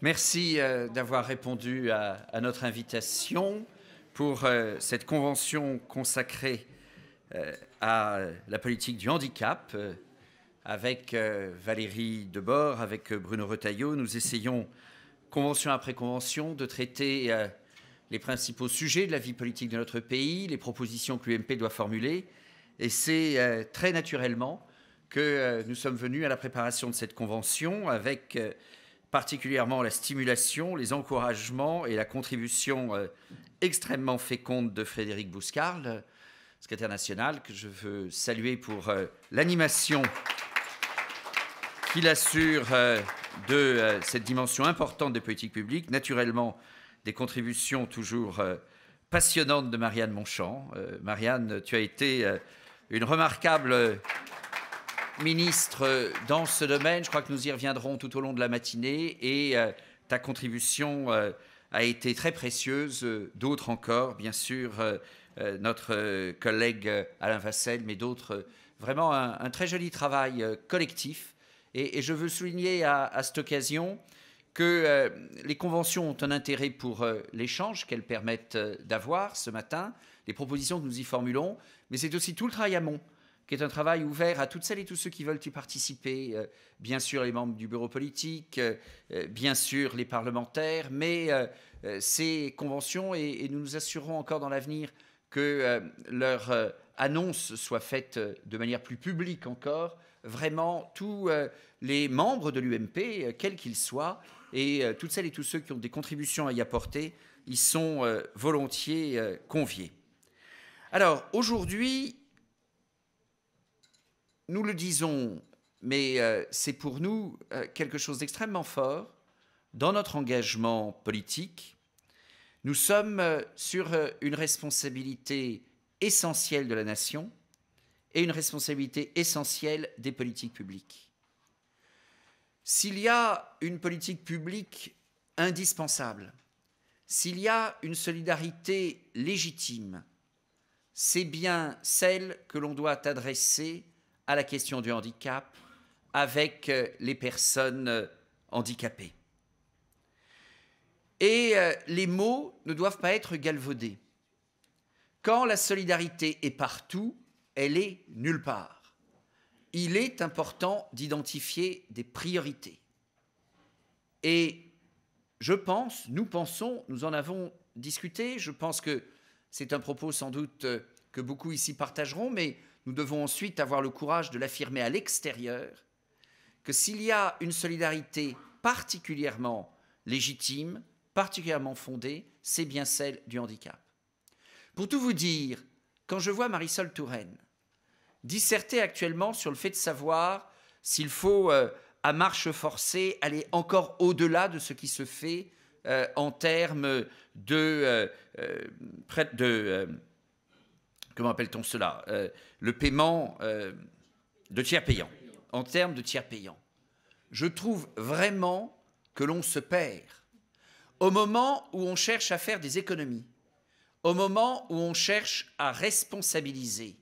Merci euh, d'avoir répondu à, notre invitation pour euh, cette convention consacrée euh, à la politique du handicap. avec Valérie Debord, avec Bruno Retailleau, nous essayons, convention après convention, de traiter les principaux sujets de la vie politique de notre pays, les propositions que l'UMP doit formuler. Et c'est très naturellement que nous sommes venus à la préparation de cette convention avec particulièrement la stimulation, les encouragements et la contribution euh, extrêmement féconde de Frédéric Bouscarle, euh, secrétaire national, que je veux saluer pour euh, l'animation qu'il assure de cette dimension importante des politiques publiques. Naturellement, des contributions toujours passionnantes de Marianne Monchamp. Marianne, tu as été une remarquable ministre, euh, dans ce domaine, je crois que nous y reviendrons tout au long de la matinée et euh, ta contribution euh, a été très précieuse, d'autres encore, bien sûr, notre collègue Alain Vassel, mais d'autres. Vraiment un, très joli travail collectif. Et, je veux souligner à, à cette occasion que les conventions ont un intérêt pour l'échange qu'elles permettent d'avoir ce matin, les propositions que nous y formulons, mais c'est aussi tout le travail amont qui est un travail ouvert à toutes celles et tous ceux qui veulent y participer, euh, bien sûr les membres du bureau politique, euh, euh, bien sûr les parlementaires, mais ces conventions, et, nous nous assurons encore dans l'avenir que leur annonce soit faite de manière plus publique encore, vraiment tous les membres de l'UMP, quels qu'ils soient, et toutes celles et tous ceux qui ont des contributions à y apporter, y sont volontiers conviés. Alors aujourd'hui, nous le disons, mais euh, c'est pour nous euh, quelque chose d'extrêmement fort dans notre engagement politique. Nous sommes euh, sur une responsabilité essentielle de la nation et une responsabilité essentielle des politiques publiques. S'il y a une politique publique indispensable, s'il y a une solidarité légitime, c'est bien celle que l'on doit adresser à la question du handicap avec euh, les personnes euh, handicapées. Et euh, les mots ne doivent pas être galvaudés. Quand la solidarité est partout, elle est nulle part. Il est important d'identifier des priorités. Et je pense, nous pensons, nous en avons discuté, je pense que c'est un propos sans doute que beaucoup ici partageront, mais nous devons ensuite avoir le courage de l'affirmer à l'extérieur, que s'il y a une solidarité particulièrement légitime, particulièrement fondée, c'est bien celle du handicap. Pour tout vous dire, quand je vois Marisol Touraine disserter actuellement sur le fait de savoir s'il faut, euh, à marche forcée, aller encore au-delà de ce qui se fait euh, en termes de euh, comment appelle-t-on cela euh, Le paiement euh, de tiers payants, en termes de tiers payants. Je trouve vraiment que l'on se perd au moment où on cherche à faire des économies, au moment où on cherche à responsabiliser.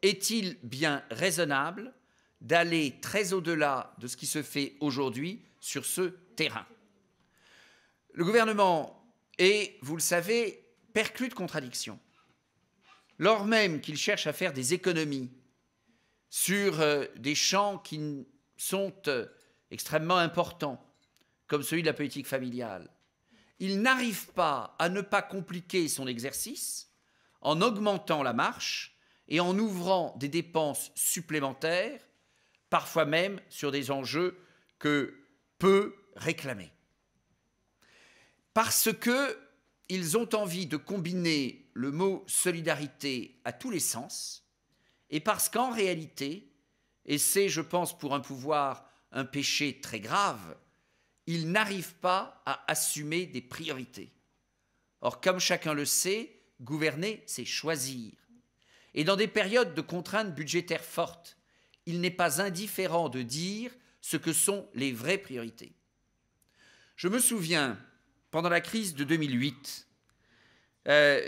Est-il bien raisonnable d'aller très au-delà de ce qui se fait aujourd'hui sur ce terrain Le gouvernement est, vous le savez, perclus de contradictions lors même qu'il cherche à faire des économies sur euh, des champs qui sont euh, extrêmement importants, comme celui de la politique familiale, il n'arrive pas à ne pas compliquer son exercice en augmentant la marche et en ouvrant des dépenses supplémentaires, parfois même sur des enjeux que peu réclamer. Parce que ils ont envie de combiner le mot solidarité à tous les sens, et parce qu'en réalité, et c'est, je pense, pour un pouvoir, un péché très grave, ils n'arrivent pas à assumer des priorités. Or, comme chacun le sait, gouverner, c'est choisir. Et dans des périodes de contraintes budgétaires fortes, il n'est pas indifférent de dire ce que sont les vraies priorités. Je me souviens, pendant la crise de 2008 euh,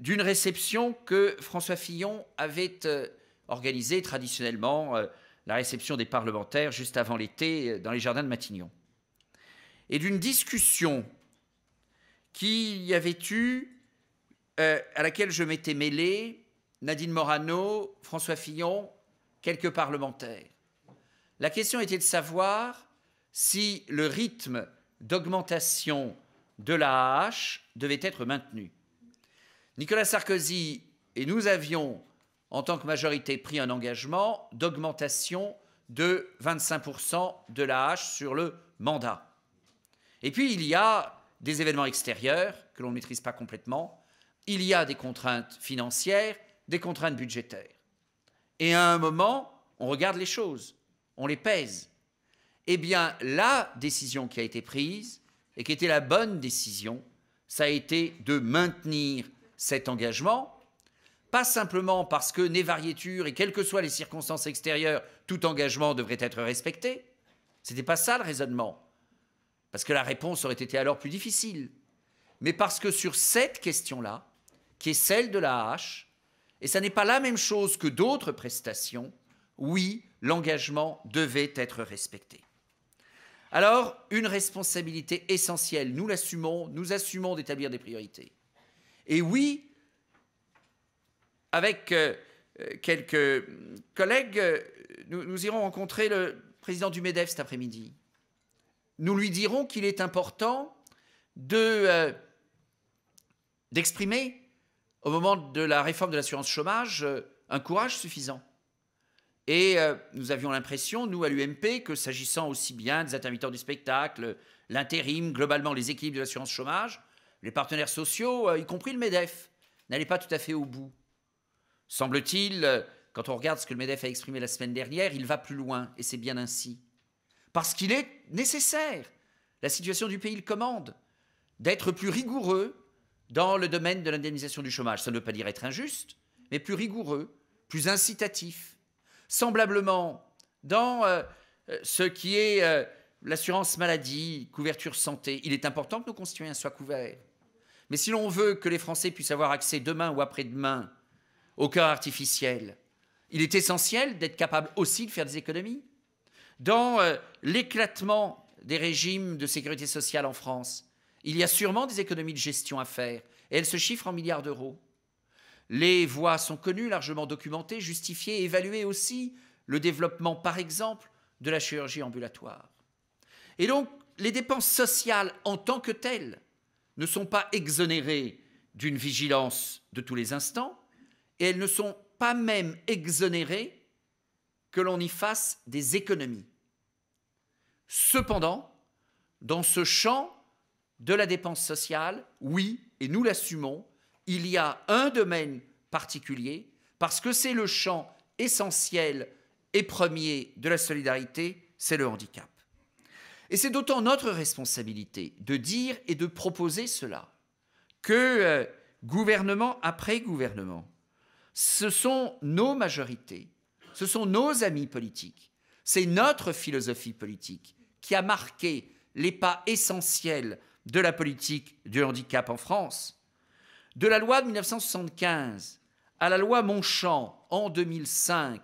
d'une réception que François Fillon avait euh, organisée traditionnellement, euh, la réception des parlementaires juste avant l'été dans les jardins de Matignon, et d'une discussion qui y avait eu, à laquelle je m'étais mêlé, Nadine Morano, François Fillon, quelques parlementaires. La question était de savoir si le rythme d'augmentation de la hache devait être maintenu. Nicolas Sarkozy et nous avions, en tant que majorité, pris un engagement d'augmentation de 25% de la hache sur le mandat. Et puis il y a des événements extérieurs que l'on ne maîtrise pas complètement, il y a des contraintes financières, des contraintes budgétaires. Et à un moment, on regarde les choses, on les pèse. Eh bien, la décision qui a été prise, et qui était la bonne décision, ça a été de maintenir cet engagement, pas simplement parce que né variéture, et quelles que soient les circonstances extérieures, tout engagement devrait être respecté. Ce n'était pas ça le raisonnement. Parce que la réponse aurait été alors plus difficile. Mais parce que sur cette question-là, qui est celle de la hache, et ça n'est pas la même chose que d'autres prestations, oui, l'engagement devait être respecté. Alors, une responsabilité essentielle, nous l'assumons, nous assumons d'établir des priorités. Et oui, avec euh, quelques collègues, nous, irons rencontrer le président du MEDEF cet après-midi. Nous lui dirons qu'il est important euh, d'exprimer au moment de la réforme de l'assurance chômage euh, un courage suffisant. Et euh, nous avions l'impression, nous à l'UMP, que s'agissant aussi bien des intermittents du spectacle, l'intérim, globalement les équipes de l'assurance chômage, les partenaires sociaux, euh, y compris le MEDEF, n'allaient pas tout à fait au bout. Semble-t-il, euh, quand on regarde ce que le MEDEF a exprimé la semaine dernière, il va plus loin, et c'est bien ainsi. Parce qu'il est nécessaire, la situation du pays le commande, d'être plus rigoureux dans le domaine de l'indemnisation du chômage. Ça ne veut pas dire être injuste, mais plus rigoureux, plus incitatif Semblablement, dans euh, euh, ce qui est euh, l'assurance maladie, couverture santé, il est important que nos concitoyens soient couverts. Mais si l'on veut que les Français puissent avoir accès demain ou après-demain au cœur artificiel, il est essentiel d'être capable aussi de faire des économies. Dans l'éclatement des régimes de sécurité sociale en France, il y a sûrement des économies de gestion à faire, et elles se chiffrent en milliards d'euros. Les voies sont connues, largement documentées, justifiées, évaluées aussi le développement, par exemple, de la chirurgie ambulatoire. Et donc, les dépenses sociales en tant que telles ne sont pas exonérées d'une vigilance de tous les instants, et elles ne sont pas même exonérées que l'on y fasse des économies. Cependant, dans ce champ de la dépense sociale, oui, et nous l'assumons, il y a un domaine particulier, parce que c'est le champ essentiel et premier de la solidarité, c'est le handicap. Et c'est d'autant notre responsabilité de dire et de proposer cela que euh, gouvernement après gouvernement, ce sont nos majorités, ce sont nos amis politiques, c'est notre philosophie politique qui a marqué les pas essentiels de la politique du handicap en France. De la loi de 1975 à la loi Monchamp en 2005,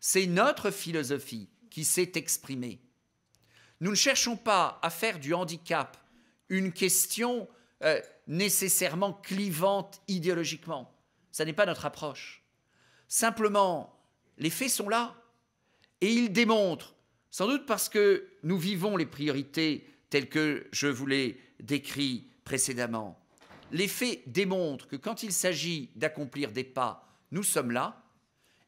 c'est notre philosophie qui s'est exprimée. Nous ne cherchons pas à faire du handicap une question euh, nécessairement clivante idéologiquement. Ce n'est pas notre approche. Simplement, les faits sont là et ils démontrent, sans doute parce que nous vivons les priorités telles que je vous l'ai décrit précédemment, les faits démontrent que quand il s'agit d'accomplir des pas, nous sommes là,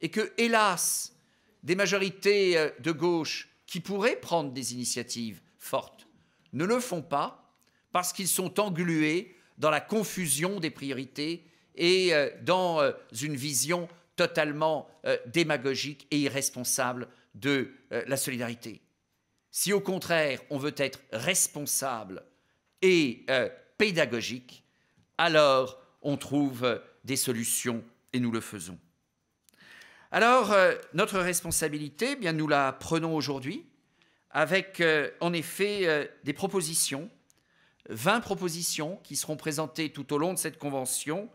et que, hélas, des majorités euh, de gauche qui pourraient prendre des initiatives fortes ne le font pas parce qu'ils sont englués dans la confusion des priorités et euh, dans euh, une vision totalement démagogique et irresponsable de la solidarité. Si au contraire on veut être responsable et pédagogique, alors on trouve des solutions et nous le faisons. Alors, euh, notre responsabilité, eh bien, nous la prenons aujourd'hui avec, euh, en effet, euh, des propositions, 20 propositions qui seront présentées tout au long de cette convention,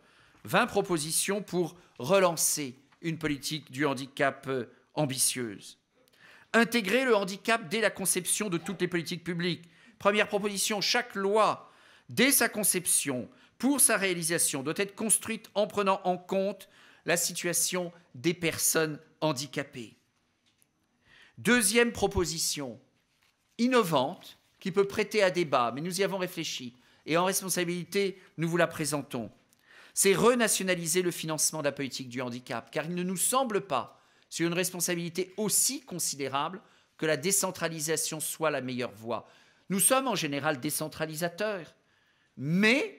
20 propositions pour relancer une politique du handicap ambitieuse. Intégrer le handicap dès la conception de toutes les politiques publiques. Première proposition, chaque loi, dès sa conception, pour sa réalisation, doit être construite en prenant en compte la situation des personnes handicapées. Deuxième proposition, innovante, qui peut prêter à débat, mais nous y avons réfléchi, et en responsabilité, nous vous la présentons. C'est renationaliser le financement de la politique du handicap, car il ne nous semble pas sur une responsabilité aussi considérable que la décentralisation soit la meilleure voie. Nous sommes en général décentralisateurs, mais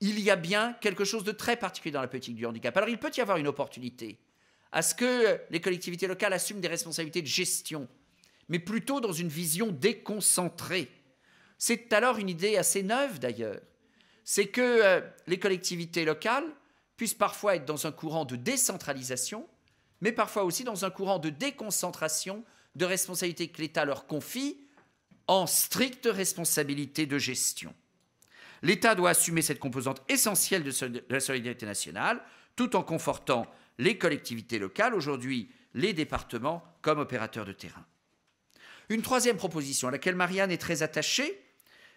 il y a bien quelque chose de très particulier dans la politique du handicap. Alors il peut y avoir une opportunité à ce que les collectivités locales assument des responsabilités de gestion, mais plutôt dans une vision déconcentrée. C'est alors une idée assez neuve d'ailleurs. C'est que euh, les collectivités locales puissent parfois être dans un courant de décentralisation, mais parfois aussi dans un courant de déconcentration de responsabilités que l'État leur confie en stricte responsabilité de gestion. L'État doit assumer cette composante essentielle de, la solidarité nationale, tout en confortant les collectivités locales, aujourd'hui les départements, comme opérateurs de terrain. Une troisième proposition à laquelle Marianne est très attachée,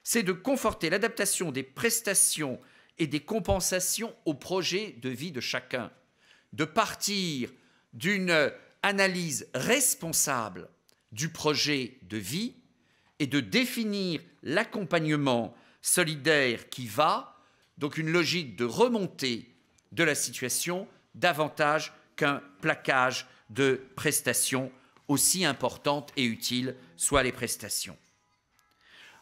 c'est de conforter l'adaptation des prestations et des compensations au projet de vie de chacun, de partir d'une analyse responsable du projet de vie et de définir l'accompagnement solidaire qui va, donc une logique de remontée de la situation davantage qu'un plaquage de prestations aussi importantes et utiles soient les prestations.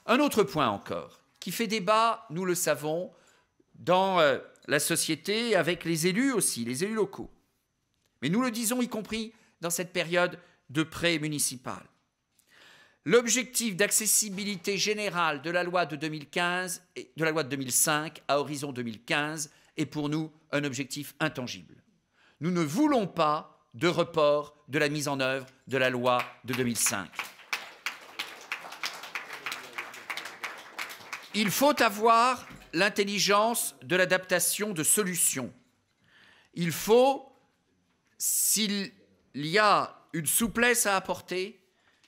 Un autre point encore, qui fait débat, nous le savons, dans euh, la société, avec les élus aussi, les élus locaux. Mais nous le disons y compris dans cette période de prêt municipal L'objectif d'accessibilité générale de la loi de 2015 et de la loi de 2005 à horizon 2015 est pour nous un objectif intangible. Nous ne voulons pas de report de la mise en œuvre de la loi de 2005. Il faut avoir l'intelligence de l'adaptation de solutions. Il faut, s'il y a une souplesse à apporter,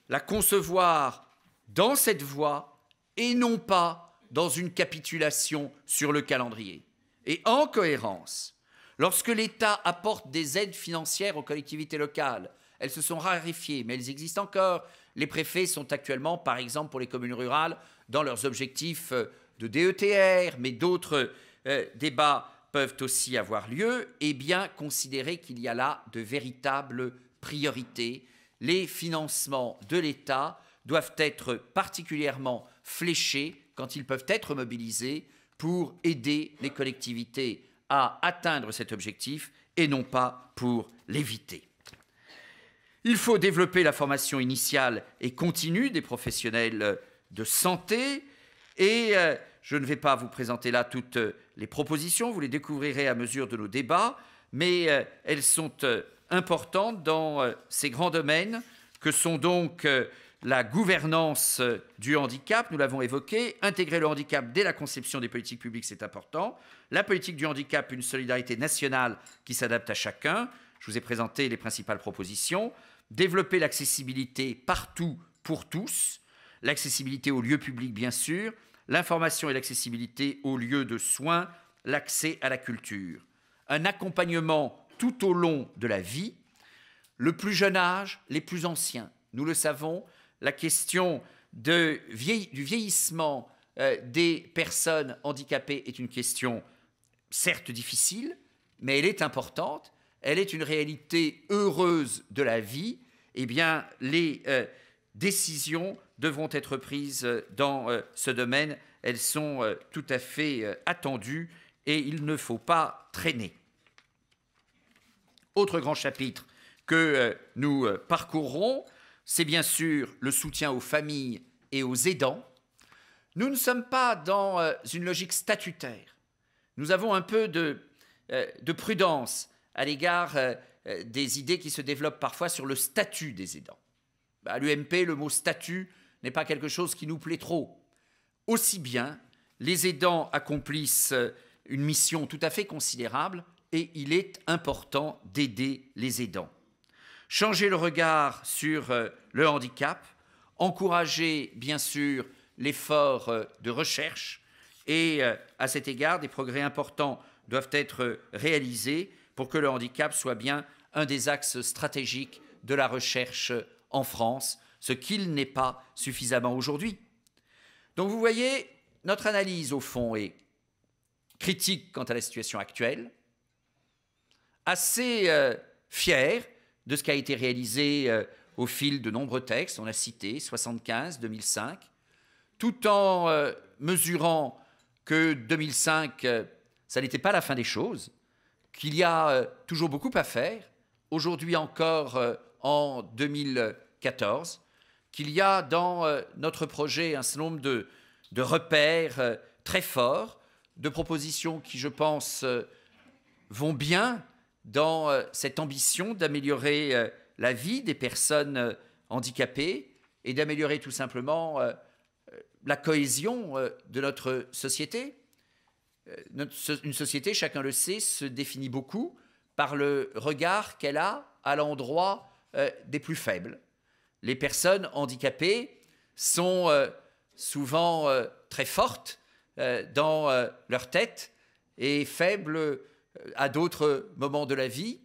la concevoir dans cette voie et non pas dans une capitulation sur le calendrier. Et en cohérence, lorsque l'État apporte des aides financières aux collectivités locales, elles se sont raréfiées, mais elles existent encore. Les préfets sont actuellement, par exemple, pour les communes rurales, dans leurs objectifs euh, de DETR, mais d'autres euh, débats peuvent aussi avoir lieu, et eh bien, considérer qu'il y a là de véritables priorités les financements de l'État doivent être particulièrement fléchés quand ils peuvent être mobilisés pour aider les collectivités à atteindre cet objectif et non pas pour l'éviter. Il faut développer la formation initiale et continue des professionnels de santé et euh, je ne vais pas vous présenter là toutes les propositions, vous les découvrirez à mesure de nos débats, mais euh, elles sont euh, importante dans euh, ces grands domaines que sont donc euh, la gouvernance euh, du handicap, nous l'avons évoqué, intégrer le handicap dès la conception des politiques publiques, c'est important, la politique du handicap, une solidarité nationale qui s'adapte à chacun, je vous ai présenté les principales propositions, développer l'accessibilité partout pour tous, l'accessibilité aux lieux publics bien sûr, l'information et l'accessibilité aux lieux de soins, l'accès à la culture, un accompagnement tout au long de la vie, le plus jeune âge, les plus anciens. Nous le savons, la question du vieillissement euh, des personnes handicapées est une question certes difficile, mais elle est importante, elle est une réalité heureuse de la vie. Eh bien, les euh, décisions devront être prises euh, dans ce domaine. Elles sont tout à fait attendues et il ne faut pas traîner. Autre grand chapitre que euh, nous euh, parcourrons, c'est bien sûr le soutien aux familles et aux aidants. Nous ne sommes pas dans euh, une logique statutaire. Nous avons un peu de, de prudence à l'égard des idées qui se développent parfois sur le statut des aidants. Bah, à l'UMP, le mot statut n'est pas quelque chose qui nous plaît trop. Aussi bien, les aidants accomplissent une mission tout à fait considérable, et il est important d'aider les aidants. Changer le regard sur euh, le handicap, encourager bien sûr l'effort euh, de recherche et euh, à cet égard des progrès importants doivent être réalisés pour que le handicap soit bien un des axes stratégiques de la recherche en France, ce qu'il n'est pas suffisamment aujourd'hui. Donc vous voyez, notre analyse au fond est critique quant à la situation actuelle, assez euh, fier de ce qui a été réalisé euh, au fil de nombreux textes, on a cité 75, 2005, tout en euh, mesurant que 2005, ça n'était pas la fin des choses, qu'il y a toujours beaucoup à faire, aujourd'hui encore en 2014, qu'il y a dans notre projet un certain nombre de, de repères très forts, de propositions qui, je pense, vont bien dans euh, cette ambition d'améliorer euh, la vie des personnes euh, handicapées et d'améliorer tout simplement la cohésion de notre société. Une société, chacun le sait, se définit beaucoup par le regard qu'elle a à l'endroit des plus faibles. Les personnes handicapées sont souvent très fortes dans leur tête et faibles à d'autres euh, moments de la vie,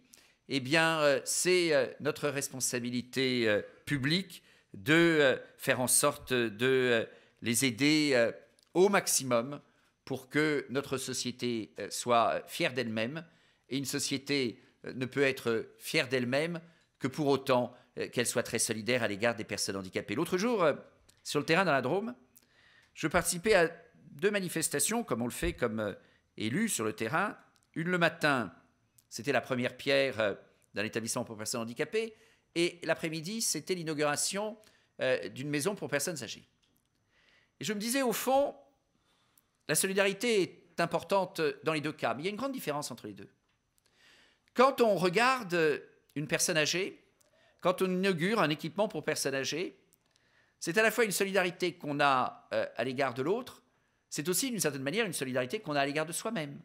eh bien, euh, c'est euh, notre responsabilité publique de faire en sorte de les aider au maximum pour que notre société soit fière d'elle-même. Et une société ne peut être fière d'elle-même que pour autant qu'elle soit très solidaire à l'égard des personnes handicapées. L'autre jour, sur le terrain dans la Drôme, je participais à deux manifestations, comme on le fait comme élu sur le terrain, une le matin, c'était la première pierre euh, d'un établissement pour personnes handicapées, et l'après-midi, c'était l'inauguration euh, d'une maison pour personnes âgées. Et je me disais, au fond, la solidarité est importante euh, dans les deux cas, mais il y a une grande différence entre les deux. Quand on regarde une personne âgée, quand on inaugure un équipement pour personnes âgées, c'est à la fois une solidarité qu'on a à l'égard de l'autre, c'est aussi d'une certaine manière une solidarité qu'on a à l'égard de soi-même.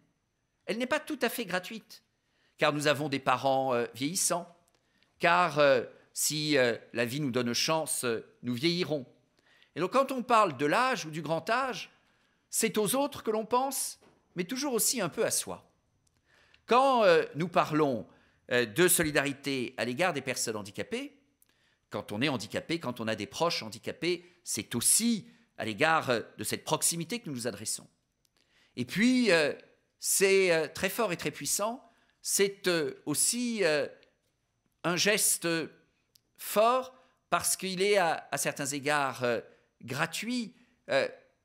Elle n'est pas tout à fait gratuite, car nous avons des parents euh, vieillissants, car euh, si euh, la vie nous donne chance, nous vieillirons. Et donc quand on parle de l'âge ou du grand âge, c'est aux autres que l'on pense, mais toujours aussi un peu à soi. Quand nous parlons de solidarité à l'égard des personnes handicapées, quand on est handicapé, quand on a des proches handicapés, c'est aussi à l'égard de cette proximité que nous nous adressons. Et puis, c'est euh, très fort et très puissant, c'est euh, aussi euh, un geste fort parce qu'il est à, certains égards gratuit,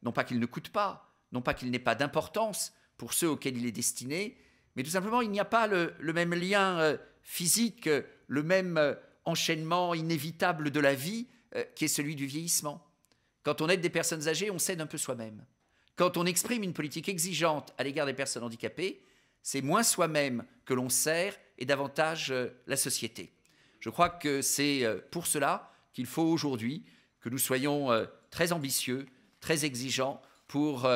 non pas qu'il ne coûte pas, non pas qu'il n'ait pas d'importance pour ceux auxquels il est destiné, mais tout simplement il n'y a pas le, le, même lien physique, le même enchaînement inévitable de la vie qui est celui du vieillissement. Quand on aide des personnes âgées, on s'aide un peu soi-même. Quand on exprime une politique exigeante à l'égard des personnes handicapées, c'est moins soi-même que l'on sert et davantage euh, la société. Je crois que c'est euh, pour cela qu'il faut aujourd'hui que nous soyons euh, très ambitieux, très exigeants pour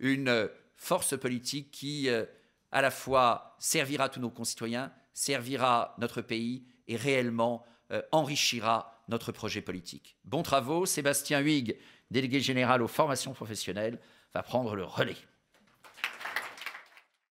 une force politique qui à la fois servira tous nos concitoyens, servira notre pays et réellement enrichira notre projet politique. Bon travaux, Sébastien Huyghe, délégué général aux formations professionnelles va prendre le relais.